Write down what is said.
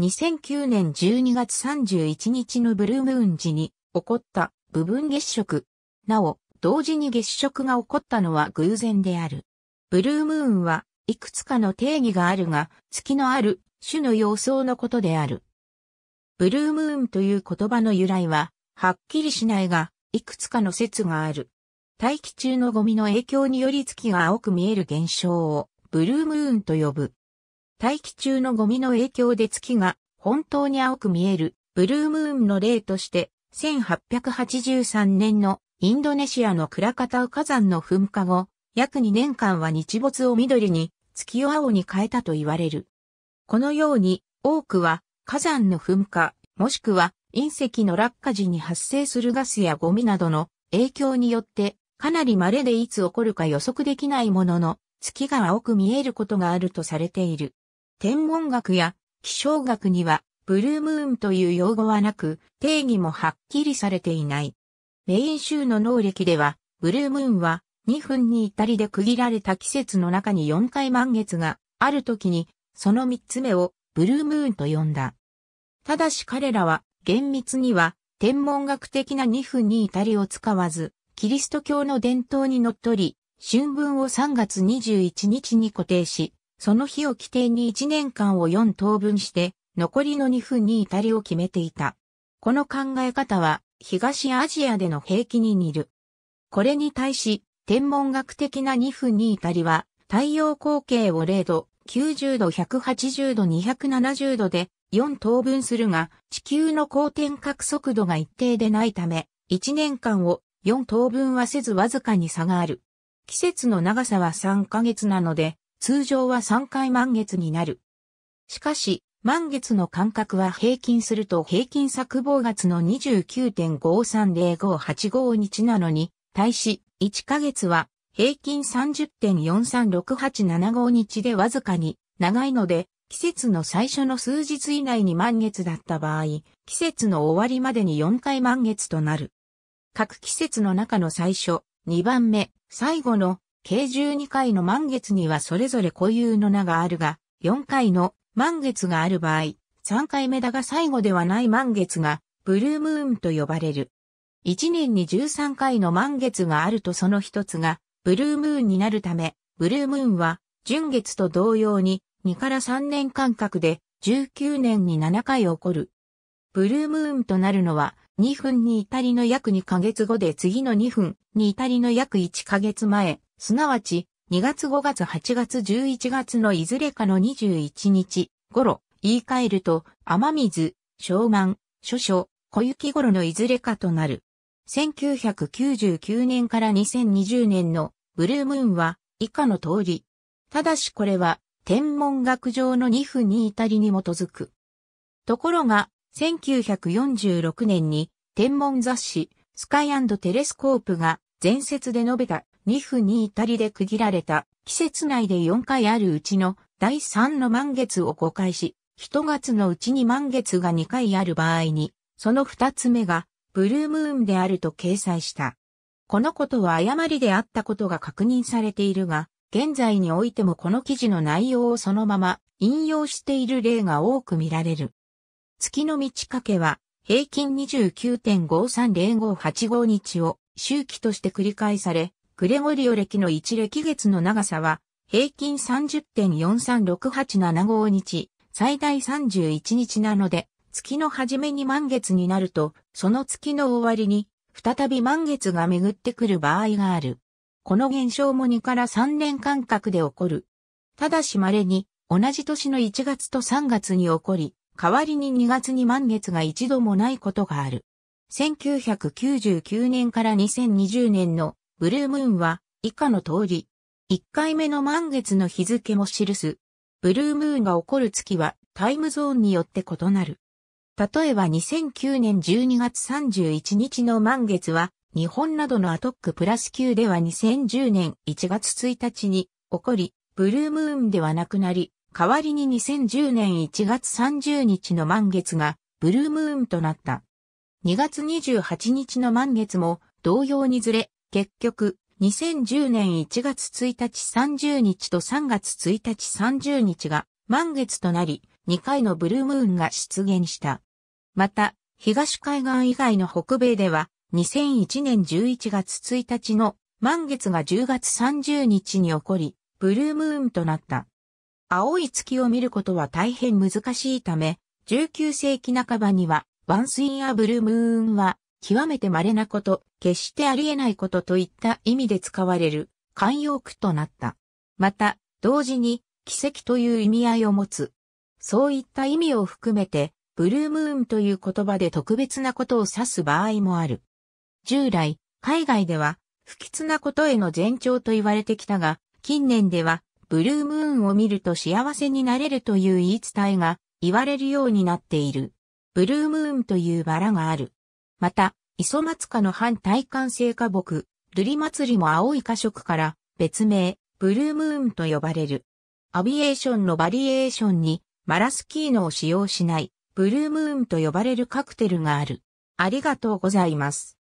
2009年12月31日のブルームーン時に起こった部分月食。なお、同時に月食が起こったのは偶然である。ブルームーンはいくつかの定義があるが、月のある種の様相のことである。ブルームーンという言葉の由来は、はっきりしないが、いくつかの説がある。大気中のゴミの影響により月が青く見える現象を、ブルームーンと呼ぶ。大気中のゴミの影響で月が本当に青く見えるブルームーンの例として1883年のインドネシアのクラカタウ火山の噴火後、約2年間は日没を緑に月を青に変えたと言われる。このように多くは火山の噴火、もしくは隕石の落下時に発生するガスやゴミなどの影響によってかなり稀でいつ起こるか予測できないものの月が青く見えることがあるとされている。天文学や気象学にはブルームーンという用語はなく定義もはっきりされていない。メイン州の能力ではブルームーンは2分に至りで区切られた季節の中に4回満月がある時にその3つ目をブルームーンと呼んだ。ただし彼らは厳密には天文学的な2分に至りを使わず、キリスト教の伝統にのっとり、春分を3月21日に固定し、その日を規定に1年間を4等分して、残りの2分に至りを決めていた。この考え方は、東アジアでの平気に似る。これに対し、天文学的な2分に至りは、太陽光景を0度、90度、180度、270度で4等分するが、地球の光転角速度が一定でないため、1年間を4等分はせずわずかに差がある。季節の長さは3ヶ月なので、通常は3回満月になる。しかし、満月の間隔は平均すると平均作望月の29.530585日なのに、対し、1ヶ月は平均30.436875日でわずかに長いので、季節の最初の数日以内に満月だった場合、季節の終わりまでに4回満月となる。各季節の中の最初、2番目、最後の計12回の満月にはそれぞれ固有の名があるが、4回の満月がある場合、3回目だが最後ではない満月が、ブルームーンと呼ばれる。1年に13回の満月があるとその一つが、ブルームーンになるため、ブルームーンは、純月と同様に、2から3年間隔で、19年に7回起こる。ブルームーンとなるのは、2分に至りの約2ヶ月後で次の2分に至りの約1ヶ月前、すなわち、2月5月8月11月のいずれかの21日頃、言い換えると、雨水、昭満、諸々、小雪頃のいずれかとなる。1999年から2020年のブルームーンは以下の通り。ただしこれは天文学上の2分に至りに基づく。ところが、1946年に天文雑誌スカイテレスコープが前説で述べた2府に至りで区切られた季節内で4回あるうちの第3の満月を5回し、一月のうちに満月が2回ある場合に、その二つ目がブルームーンであると掲載した。このことは誤りであったことが確認されているが、現在においてもこの記事の内容をそのまま引用している例が多く見られる。月の満ち欠けは平均29.530585日を周期として繰り返され、グレゴリオ暦の1暦月の長さは、平均30.436875日、最大31日なので、月の初めに満月になると、その月の終わりに、再び満月が巡ってくる場合がある。この現象も2から3年間隔で起こる。ただし稀に、同じ年の1月と3月に起こり、代わりに2月に満月が一度もないことがある。1999年から2020年のブルームーンは以下の通り、1回目の満月の日付も記す。ブルームーンが起こる月はタイムゾーンによって異なる。例えば2009年12月31日の満月は日本などのアトックプラス9では2010年1月1日に起こり、ブルームーンではなくなり、代わりに2010年1月30日の満月がブルームーンとなった。2月28日の満月も同様にずれ、結局、2010年1月1日30日と3月1日30日が満月となり、2回のブルームーンが出現した。また、東海岸以外の北米では、2001年11月1日の満月が10月30日に起こり、ブルームーンとなった。青い月を見ることは大変難しいため、19世紀半ばには、ワンスインアブルームーンは極めて稀なこと、決してありえないことといった意味で使われる慣用句となった。また、同時に奇跡という意味合いを持つ。そういった意味を含めて、ブルームーンという言葉で特別なことを指す場合もある。従来、海外では不吉なことへの前兆と言われてきたが、近年ではブルームーンを見ると幸せになれるという言い伝えが言われるようになっている。ブルームーンというバラがある。また、磯松科の反耐寒性花木、瑠璃祭りも青い花色から別名、ブルームーンと呼ばれる。アビエーションのバリエーションにマラスキーノを使用しないブルームーンと呼ばれるカクテルがある。ありがとうございます。